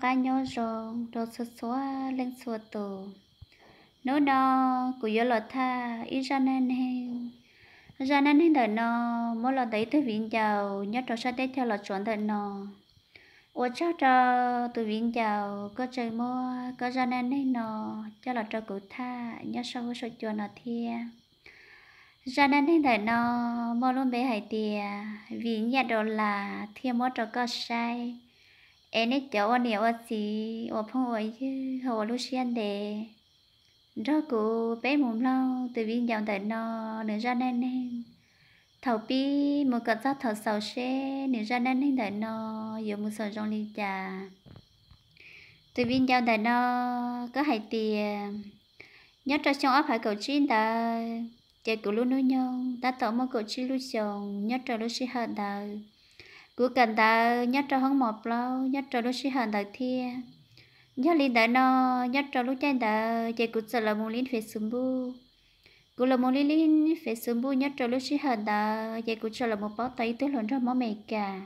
cá nhau rong đồ sơ xóa lên xua tổ nó đó của gió lọt tha ít ra nên hen ra nên hen đợi nó mỗi lần đấy tôi viện chào nhớ trò sao đấy theo lọt chuẩn đợi nó ô cháu cho tôi viện chào có trời mua có ra nên hen nó cho lọt cho cụ tha nhớ sau sự chùa nó thia ra nên hen đợi nó mỗi lần bé hải tiề vì nhà đồ là thiên mỗi trò có sai em ấy cháu anh yêu anh gì ở phong ấy luôn Lucian để rõ cô bé mồm lâu từ viên dòng tới nó nữa ra nên nên thầu pi một cặp ra thầu sầu xe nữa ra nên nên tới nó giờ một sầu rong đi trà từ viên dòng tới nó có hai tiền nhớ cho xong ấp phải cầu chín ta chạy cụ luôn nuôi nhau ta tổ một cầu chín luôn chồng nhớ cho luôn xí hận đời cứ cần ta nhắc cho hông một lâu nhắc cho lúc sinh hoạt đặc thiên nhớ linh đã no nhắc cho lúc chơi đã chơi cút sợ là muốn linh phải sớm bu cú là muốn linh linh phải sớm bu nhắc cho lúc sinh hoạt đã chơi cút sợ là một bó tay tôi lộn ra máu mẹ cả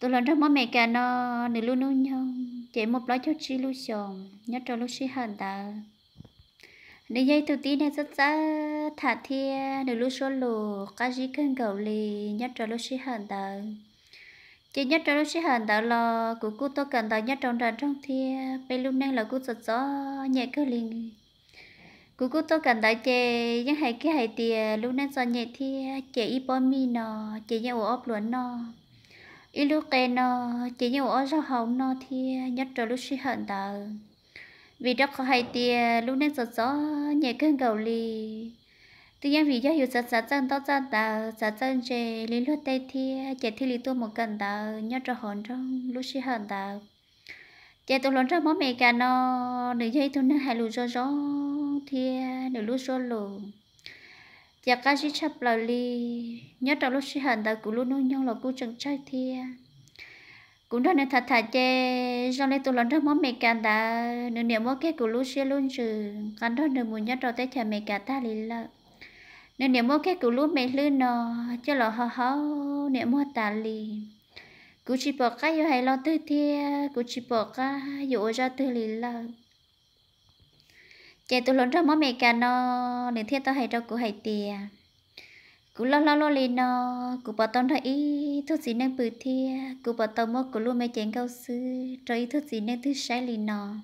tôi lộn ra máu mẹ cả nó nửa luôn luôn nhau chơi một lối cho chi lúc sòng nhắc cho lúc sinh hoạt đã nửa dây tôi tí này rất rất thả thiên nửa lúc số lù cá gì cần cầu lì nhắc cho lúc xí hận đã chỉ nhất trong sẽ hàn đó là của cô tôi cần đó nhất trong đàn trong thì bây lúc này là cô giật gió nhẹ cơ liền cô cô tôi cần đó chị những hai cái hai thì lúc này gió nhẹ thì chị y bom mi nó chị nhau ốp luôn nó y lúc cái nó chị nhau ốp rau hồng nó thì nhất trong lúc sẽ hàn đó vì đó có hai thì lúc này giật gió nhẹ cơ gầu liền tuy nhiên vì do hiểu sát sát chân tao chân tao sát chân chế lý luật tây thì chế thi lý tôi một cần tao nhớ cho hồn trong lúc xí hồn tao chế tôi lớn trong món mẹ cả nó nữ dây tôi nên hai lù cho gió thì nữ lúc gió lù chế cá sĩ chấp lời lý nhớ trong lúc xí hồn tao cũng luôn nuôi nhau là cũng chẳng chơi thì cũng đó nên thật thật chế do lấy tôi lớn trong món mẹ cả đã nữ niệm mỗi cái cũng lúc xí luôn chứ còn đó nữ muốn nhớ trong tới chả mẹ cả ta lì lợi nên nếu mua cái cú lúa mẹ lư nó cho lọ hò hò nếu mua tà lì cú chỉ bỏ cái hay lo tư thia cú chỉ bỏ cái dụ ra tư lì là chạy tụ lớn ra mỏ mẹ cả nó nên thiết tao hay đâu cú hay tiền cú lo lo lo lên nó cú bỏ tao ý, thuốc gì nên bự thia cú bỏ tao mua cú lúa mẹ chén cao sư trời thuốc gì nên thứ sai lì nó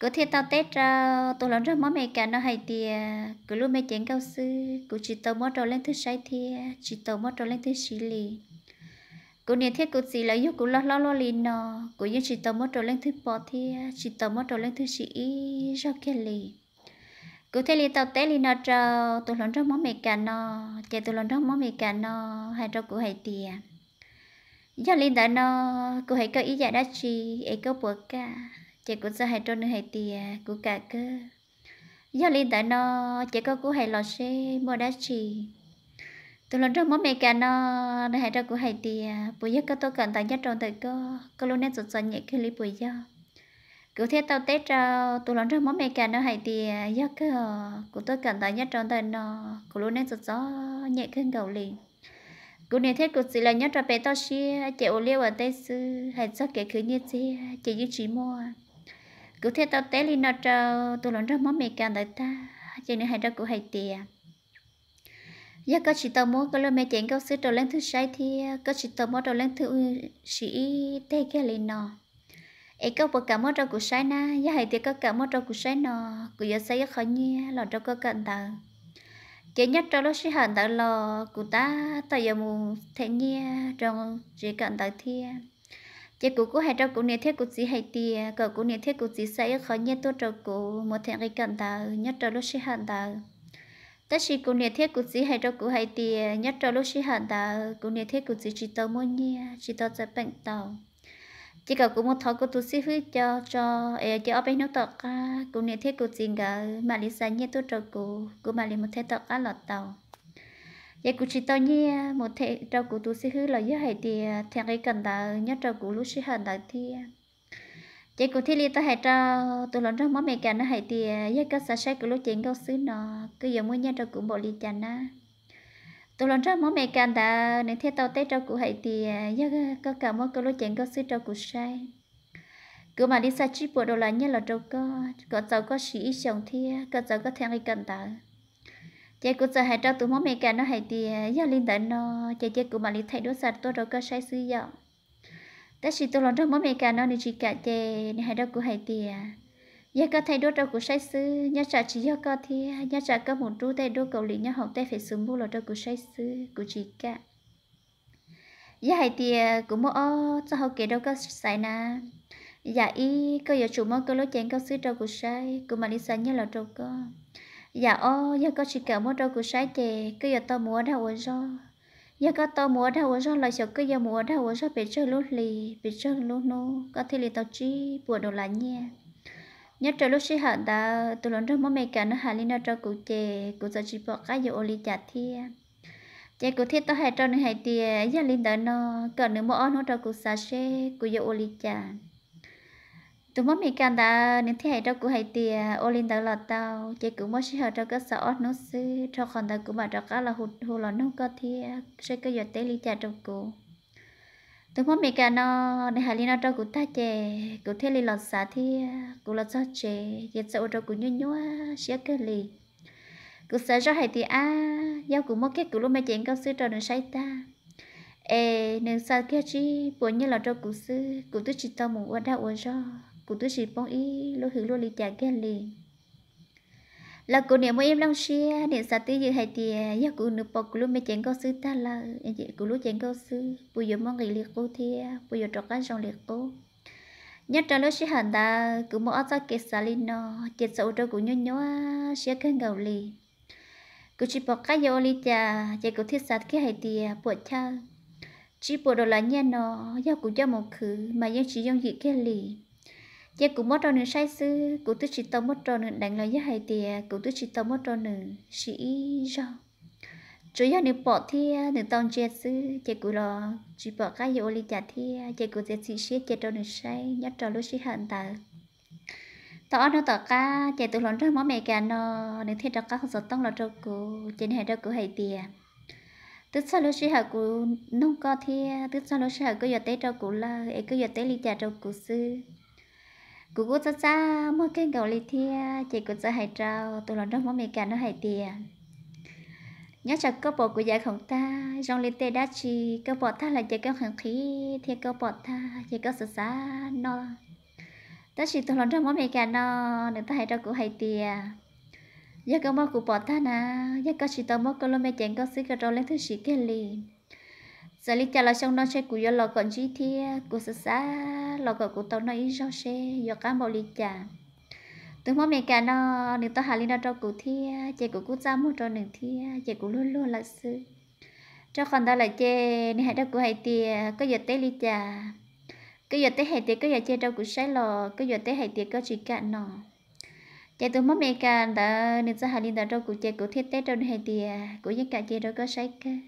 cứ thế tao tết ra tôi lớn rất món mẹ cả nó hay thì cứ lúc mẹ chén cao sư cứ chỉ tàu mót trâu lên thứ sai thì chỉ tàu mót trâu lên thứ xí lì cứ niệm thiết cứ gì là yêu cứ lo lo lo lì nó cứ như chỉ tàu mót trâu lên thứ bỏ thì chỉ tàu mót trâu lên thứ xí ra kia lì cứ thế lì tao tết lì nó trâu tôi lớn rất món mẹ cả nó chạy tôi lớn rất món mẹ cả nó hay trâu cứ hay tiền giờ lên đó nó cứ hay cái ý giải đã chi ấy có bữa cả chị cũng sẽ hay trôn hay tiề của cả cơ do liên tại nó chị có cũng hay lò xe mua đá chì tôi lần trước mỗi mẹ cả nó để hay ra của hay tiề buổi giờ có tôi cần tại nhất trôn thời cơ có luôn nên sụt sần nhẹ khi lấy buổi giờ cứ thế tao tết ra tôi lần trước mỗi mẹ cả nó hay tiề giấc cơ của tôi cần tại nhất trôn thời nó có luôn nên sụt gió nhẹ khi gầu liền cô này thế cô chỉ là nhất cho bé tao xí chị ô liu ở tây sư hay chắc kể khứ như thế chị như chỉ mua cứ thế tao té lên nó cho tôi lon ra mắm mì càng đại ta chỉ nên hai ra cũng hay tiề giờ có chỉ tao muốn có lơ mẹ chén câu sứ trâu lên thứ sai thì có chỉ tao muốn trâu lên thứ sĩ tê cái lên nó ấy có bộ cả mốt trong cuộc sai na giờ hay tiề có cả mốt trong cuộc sai nó cứ giờ sai khó nhỉ lon trâu có cận tao chỉ nhất trâu lúc sĩ hận tao lò của ta tại giờ mù thế nhia trong chỉ cận tao thiệt chỉ cú cú hay trâu cú nè thiết cú chị hay tì cờ cú nè thiết cú chị sẽ khó nhất tôi trâu cú một thằng cái cần ta nhất trâu lúc sinh hạn ta ta chỉ cú nè thiết cú chị hay trâu cú hay tì à, nhất trâu lúc sinh hạn ta cú nè thiết cú chị chỉ tao muốn nghe à, chỉ tao sẽ bệnh tàu chỉ cờ cú một thằng cú tu sĩ hư cho cho e cho ở bên nước tọt cú nè thiết cú chị cả mà lý giải nhất tôi trâu cú cú mà lý một thằng tọt cá lọt tàu vậy cũng chỉ tao nhi một thể trâu cụ à, à, dạ, tôi sẽ hư là như hệ thì thằng ấy cần đã nhớ trâu cụ lúc sẽ hận đã thì vậy cũng thi li tao hệ trâu tôi lớn trong máu mẹ cả nó hệ thì à, giờ các xã sẽ của lúc chuyện câu xứ nó cứ giờ muốn nhớ trâu cụ bộ li chả á tôi lớn trong máu mẹ cả đã nên theo tao tới trâu cụ hệ thì giờ các cả mỗi câu lúc chuyện câu xứ trâu cụ sai cứ mà đi xa chỉ bộ đồ là nhớ là trâu có có cháu có sĩ chồng thi có cháu có thằng ấy cần đã chế cũng giờ hai trâu tụi mắm mẹ cả nó hay thì giờ linh tận nó chế chế cũng mà lý thấy đốt sạch tôi rồi có sai suy giờ tất nhiên tôi lo cho mắm mẹ cả nó thì chỉ cả chế hai trâu cũng hay thì giờ có thấy đốt trâu cũng sai sư nhớ trả chỉ giờ có thì nhớ trả có một trâu tay đốt cầu lý nhớ học tay phải sớm bu lo trâu cũng sai sư cũng chỉ cả giờ hay thì cũng mua cho học kế đâu có sai na dạ y cơ giờ chủ mua cơ lối chén có sư trâu cũng sai cũng mà lý sai nhớ lo trâu có dạ ô giờ có chỉ cả mua đâu cũng sái chè cứ giờ tao mua đâu rồi cho, giờ có tao mua đâu rồi cho lại sợ cứ giờ mua đâu rồi cho bị chơi lút lì bị chơi lút nô có thể lì tao chi buồn đồ là nhẹ nhớ trời lúc xí hả ta từ lần rất mong mẹ cả nó hà linh nó cho cụ chè cụ giờ chỉ bỏ cái giờ ô lì chặt thia chè cụ thiết tao hay cho nó hay tiề giờ linh đã nó còn nếu mua nó cho cụ xa xe cụ giờ ô lì chặt tụi mất mình cần đã nên thế hệ đâu cụ hay tiề ô đã lọt tàu, chỉ cũng mất hết đâu có sợ nó sư cho còn đâu cũng mà đâu có là hụt hụt lọt nó có thì sẽ có giờ tới lý trả đâu cụ, tụi mất mình cần nó để hà linh nó đâu cụ ta chè cụ thế lý lọt xả thì cụ lọt sao chè giờ sợ đâu cụ nhún nhúa sẽ cái lý cụ sợ cho hay tiề à giao cũng mất cái cũng lúc mà chuyện cao sư trò đừng say ta ê nên sao kia chi buồn như là trâu cụ sư cụ tôi chỉ tao muốn uống đã uống cho cụ tôi chỉ bông ý lô hữu lô lì chả kia lì là cụ niệm mỗi em long xia niệm sa tư dự hay thì ya cụ nữ bọc lô mẹ chén câu sư ta là anh chị cụ lô chén câu sư bùi giờ mong người liệt cô thì bùi giờ trọc ăn trong liệt cô nhất là lô xia hẳn ta cụ mỗi ở ta kết sa lì nó chết sầu trâu cụ nhớ nhớ xia khen gầu lì cụ chỉ bọc cái yo lì chả chị cụ thiết sát khi hay thì bùi cha chỉ bùi đồ là nhẹ nó ya cụ cho một khứ mà chỉ dùng gì kia lì giờ dạ, cũng mất trâu nữa sai sư cũng tôi chỉ tao mất trâu nữa đánh lời với hai tiề cũng tôi chỉ tao mất trâu nữa sĩ do chủ yếu nếu bỏ thì nếu tao chết sư chỉ cũng lo chỉ bỏ cái gì oli chặt thì chỉ cũng sẽ sĩ chết chỉ trâu nữa sai nhất trò lúc sĩ hận ta tao nó tao cá chỉ từ lon ra món mẹ cả nó nếu thiết trâu cá không sợ tông lọt trâu cụ trên hệ trâu cụ hay tiền tức sao lúc xưa cụ nông co thì tức sao lúc xưa cứ giờ tới trâu cụ là cứ giờ tới ly trà trâu cụ sư cú cú cha cha mua cái gạo lì thì chị cú cha hay trao tôi lần đó mua mì cả nó hay tiền nhớ chặt cơ bộ của gia không ta trong lên tê đã chỉ cơ bộ ta là chỉ cơ hàng khí thì cơ bộ ta chỉ cơ sợ xa nó ta chỉ tôi lần đó mua mì cả nó đừng ta hay trao cú hay tiền giờ cơ mua cú bộ ta nà giờ cơ chỉ tôi mua cơ lô mẹ chén có xí cơ trâu lên thứ xí kia liền giờ lý trả lời xong nó sẽ cúi lo còn chi thì của xã xã lo còn của tao nói ít do sẽ do cán bộ lý trả từ mỗi mẹ cả nó nếu tao hà lý nó cho cụ thì chị cụ cụ ra một cho nửa thì chị cụ luôn luôn là sư cho còn tao là chê nên hãy đâu cụ hay thì có giờ tới lý trả cứ giờ tới hay thì cứ giờ chơi đâu cụ sai lò cứ giờ tới hay thì có chỉ cả nó chạy từ mỗi mẹ cả đã nên ra hà lý nó cho cụ chị cụ thiết tết đâu hay thì của những cả chị đâu có sai cái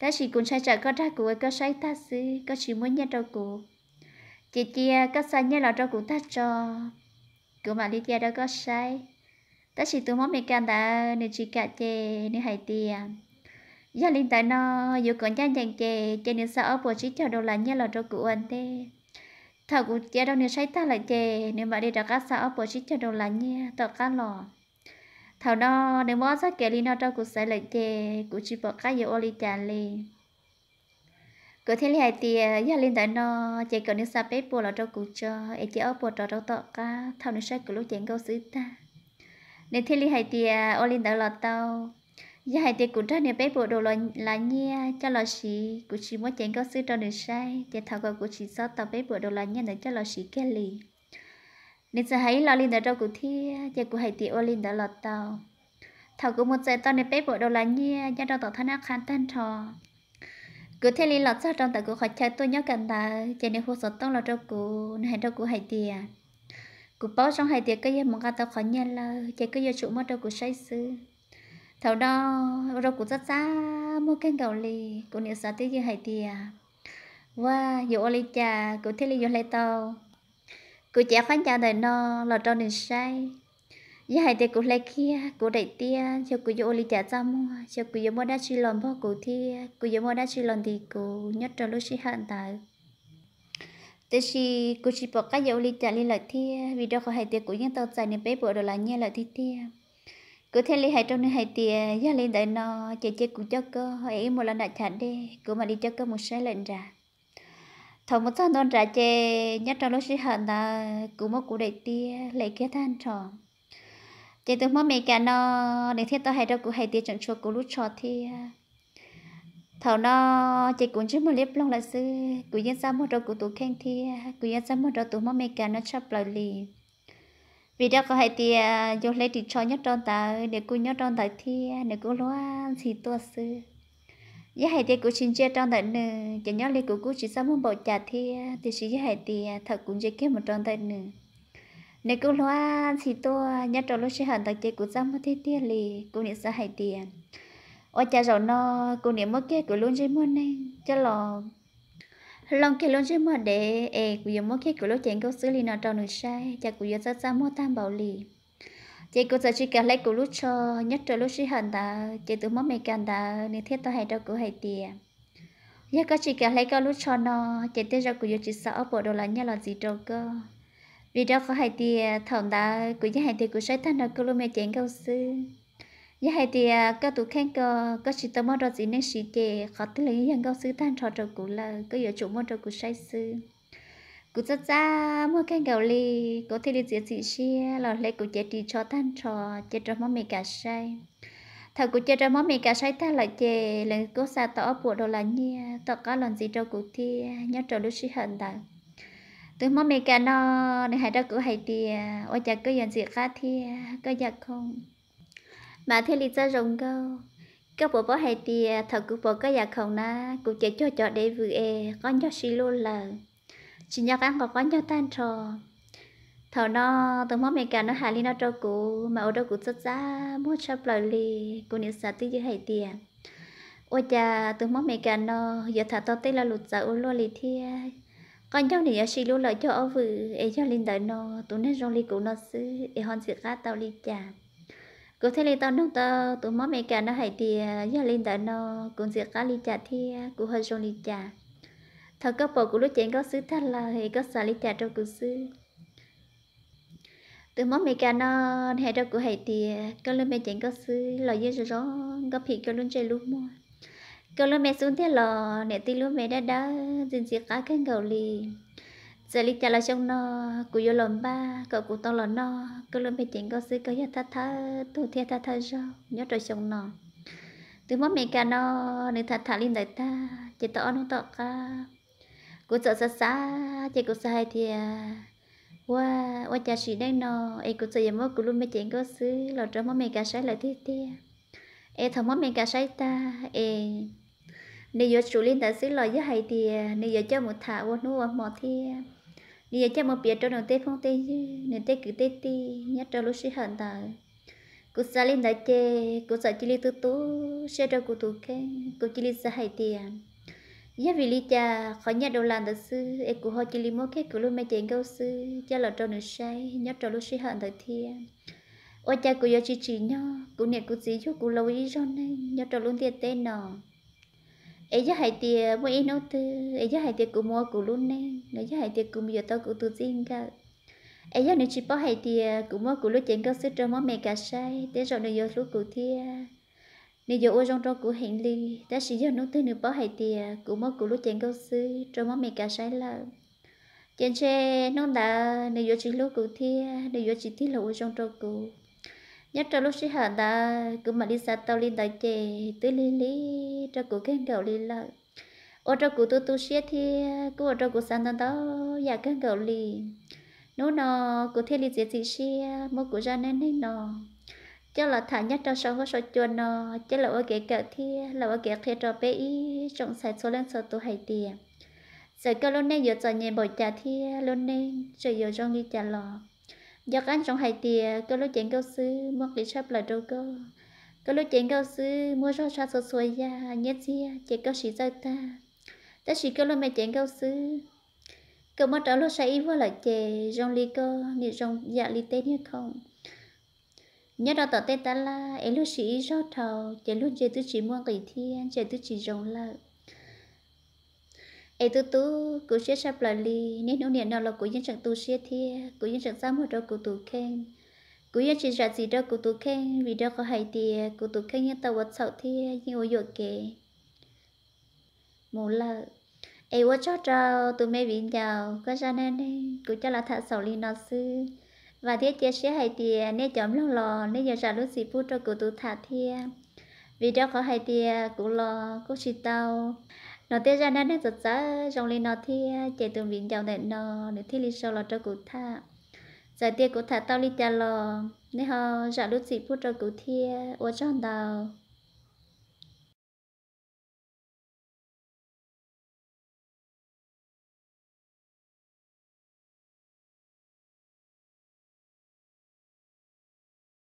ta chỉ cũng sai chạy có ra của có sai ta sư có chỉ muốn nhận đâu cụ chị chị có sai nhận là đâu cụ ta cho cụ mà đi chơi đâu có sai ta chỉ tụi mắm mì can đã nên chỉ cả chè nên hay tiền gia linh tại nó dù còn nhanh chàng chè chè nên sao bộ chỉ cho đâu là nhận là đâu cụ anh thế thảo cụ chè đâu nên sai ta lại chè nên mà đi đâu có sao bộ chỉ cho đâu là nhận tao cá lò thảo nó nếu mà sát kể đi nó cho cuộc sống lại chè của chỉ bỏ cái gì oli li chả lì cứ thế này thì giờ linh tới nó chè còn nước sape bếp bùa là cho cuộc cho em chỉ ở bùa cho cho tọt cả thảo nó sát của lúc chén câu xứ ta nên thế này thì ô lên tới là tao giờ hai thì cũng ra nè bếp bùa đồ là là nhia cho là xì của chỉ muốn chén câu xứ cho nước sai chè thảo của của chỉ sao tao bếp bùa đồ là nhia để cho là xì cái lì nên sẽ thấy lo linh đã đâu cũng thi giờ cũng hãy tiêu linh đã lọt tàu thảo cũng một giờ to nên bếp bộ đầu là nhia nhà đâu tàu thân ác khán tan trò cứ thế linh lọt ra trong tại cũng khỏi chơi tôi nhớ cần ta giờ nếu hồ sơ tao là đâu cũng hãy đâu cũng hải tiêu cụ bao trong hải tiệc cái gì mà cả tao khó nhận là chạy cứ giờ chủ mất đâu cụ say sư thầu đó rồi cụ rất xa mua cái gạo lì cụ nếu sao tới giờ hải tiệc và dù ô lì trà cụ thế linh vô lấy tàu cô chả khoan chào đợi nó là trong nên say, giờ hai tay cụ lấy kia cụ đẩy tia cho cô vô ly trả ra mua cho cô vô mua đá suy lòn bỏ cô thi cô vô mua đá suy lòn thì cô nhất trò lúc suy hận tại thế thì cô chỉ bỏ cái vô ly trả lên lại thi video có hai tay cụ nhân tàu dài nên bé bỏ đồ là nhẹ lại thi thi cô thấy ly hai trong này hai tia giờ lên đợi nó chạy chơi cô cho cơ hỏi một lần đã chặn đi cô mà đi cho cơ một sai lệnh ra thọ một trăm non trả chê nhất trong lúc sĩ hận là cứu một cú đệ tia lấy kia than trò chị tôi mơ mẹ cả nó để thiết tao hay đâu cũng hay tia chọn chuột cú lút trò thì thảo nó chế cũng chứ một liếp long là sư cứ yên ra một đầu cú tủ khen thì cứ yên ra một đầu tủ mơ mẹ cả nó chấp lời lì vì đâu có hay tia vô lấy thì cho nhất trong ta để cứu nhất trong ta thì để cứu loa thì tua sư giá hay thì cũng xin chia trong tận nữa chỉ nhớ lấy cũng cũng chỉ sao một bộ chả thì thì sự giá hay thì thật cũng chỉ kiếm một trong tận nữa nếu cũng loa thì tôi nhớ trong lúc sẽ hận thật chỉ cũng sao một thế tiền lì cũng niệm sẽ hay thì ôi cha rồi nó cũng niệm mất kia cũng luôn chỉ mua này cho lo lòng kia luôn chỉ mua để ê cũng dùng mất kia cũng lúc chẳng có xử lý nó trong nửa sai chả cũng dùng sao một tam bảo lì chị cũng sẽ chỉ cần lấy của lúc cho nhất cho lúc sĩ hận ta chị tụi mất mẹ cần ta nên thiết tao hay đâu cũng hay tiền nhớ có chỉ cần lấy cái lúc cho nó chị tiếp ra của chị sợ bộ đồ là nhớ là gì đâu cơ vì đâu có hay tiền thằng ta của nhớ hay tiền của sách thân nó cứ luôn mẹ chén câu sư nhớ hay tiền có tụ khen cơ có chỉ tao mất rồi gì nên sĩ chị khó tin là những câu sư thân cho trò của là cứ giờ chủ mất trò của sách sư cứ cho cha mua cái gạo li có thể đi diễn chị xe là lấy cú chạy đi cho than trò chạy cho mắm mì cà say thầu cú chạy cho mắm mì cà say ta lại chè lần cú xa tỏ bộ đồ là nhia tỏ có lần gì đâu cú thi nhớ trò lúc sĩ hận đặng từ mắm mì cà nó để hai đó cú hay đi ôi chả cứ dần gì khác thi có giặc không mà thế lý cho rồng câu các bộ bó hay đi thầu cú bộ có giặc không na cú chạy cho cho để vừa e có nhớ xí luôn là chỉ nhau ăn có quá nhiều tan trò thầu nó từ mốt mẹ cả nó hà li nó cho cũ mà ở đâu cũ rất giá mua cho lời li cô niệm sa tư dưới tiền ôi cha từ mốt mẹ cả nó giờ thả to tê là lụt giờ ô lo li thia con cháu này xí lúa lợi cho ông vự ấy cho linh đời nó tụi nó rong li cũ nó xứ ấy hòn sự khác tao li cha cứ thấy li tao nước tao từ mốt mẹ cả nó hải tiền giờ linh đời nó cũng sự khác li cha thia cũng hơi rong li cha thật có bộ của lúc chén có sứ thật là hệ có xả lý trả cho cụ sư từ món mẹ cả nó hệ cho cụ hệ thì có lúc mẹ chén có sứ là dưới rồi đó có phì có lúc chơi luôn mua có lúc mẹ xuống thế là nè tí lúc mẹ đã đã dình dì cá cái ngầu lì giờ lý trả là trong nó cụ vô lòng ba cậu cụ to là nó có lúc mẹ chén có sứ có nhà thật thắt tôi theo thật thắt rồi nhớ rồi trong nó từ món mẹ cả nó nên thật thật lên đời ta chỉ tao nó tao cả cô sợ xa xa chơi cô sai thì à, wa wa cha sĩ đang nò, ai cô sợ yếm cô luôn mấy chuyện có xứ lo cho mắm mình cả sai lại thế thế ai thằng mắm mình cả sai ta ai nếu giờ chủ liên ta xứ lọ với hay thì à, nếu giờ cho một thả qua nu một thì à, nếu giờ cho một bia cho nó tê phong tê nếu tê cứ tê tê nhớ cho lúc sĩ hận ta cô sợ liên ta chê cô sợ chỉ liên tu tu sẽ cho cô tu kê cô chỉ liên sa hay tiền giá vì lý cha khỏi nhà đầu làm thật sư em cũng họ chỉ lý mốt cái của luôn mấy chuyện câu sư cha là trâu nửa say nhớ trâu lúc sĩ hận thật thiệt ôi cha của giờ chỉ chỉ nhau cũng nè cũng gì cho cũng lâu ý rồi này nhớ trâu luôn tiền tên nọ ấy giá hai tiền mua in nấu tư ấy giá hai tiền cũng mua cũng luôn này nói giá hai tiền bây giờ tao cũng tự tin cả ấy giá nửa chỉ bỏ hai tiền cũng mua cũng lúc chuyện câu sư trâu món mẹ cả say tên rồi nó giờ lúc cũng thiệt nếu giờ ô trong trong của hiện ly đã sử dụng nước tươi nửa bó hay thì à, của mất của lúc chén câu sư trong mất mẹ cả sai là chén xe nó đã nếu giờ chỉ lúc của thi nếu giờ chỉ thi là ô trong trong của nhất trong lúc sĩ hạ đã cứ mà đi xa tàu lên đại chè tới lý lý trong của khen cầu lý là ô trong của tôi tôi xe thì của ô trong của sang đó nhà dạ khen cầu lý nó nó của thi lý dễ gì xe mất của ra nên nên nó chứ là thả nhất cho sau số chuồn nó ờ, chứ là ở cái cỡ thì là ở cái khi cho bé trong sạch số lên số tụ hay tiền giờ cái lúc này giờ cho nhẹ bỏ trà thì lúc này giờ giờ trong đi trà lò giờ cái trong hay tiền cái lúc chén câu sư mua cái sắp là đâu cơ cái lúc chén câu sư mua cho cha số xuôi ra nhất gì chỉ câu sĩ gia ta ta chỉ cái lúc mẹ chén câu sư cậu mất trở lúc sai ý với lại chè trong ly cơ nhị trong dạ ly tết như không nhất là tớ tê ta là em lúc chỉ cho thầu chỉ lúc chỉ tôi chỉ mua kỳ thiên chỉ tôi chỉ rộng lợ em tôi tôi cứ sẽ sắp lại li nếu nông niệm nào là của dân chẳng tu sẽ thiên của dân chẳng sao một đâu của tu khen của dân chỉ ra gì đâu của tu khen vì đâu có hay thì của tu khen như tàu vật sậu thiên như ô dội kề mù lợ ấy quá cho rau tụi mẹ bị giàu có ra nên cứ cho là thật sầu li nó xưa và thiết chia sẽ hay thì nếu chấm lòng lò nếu giờ trả lúc gì phút cho cụ tụ thả vì video có hay thì cụ lò cụ chỉ tàu nó tiết ra nên rất dễ trong lên nó thì chạy từ biển giàu để nó để thiết lý sau lò cho cụ thả giờ tiết cụ thả tao đi trả lò nên họ trả lúc gì phút cho cụ thiê ô cho đầu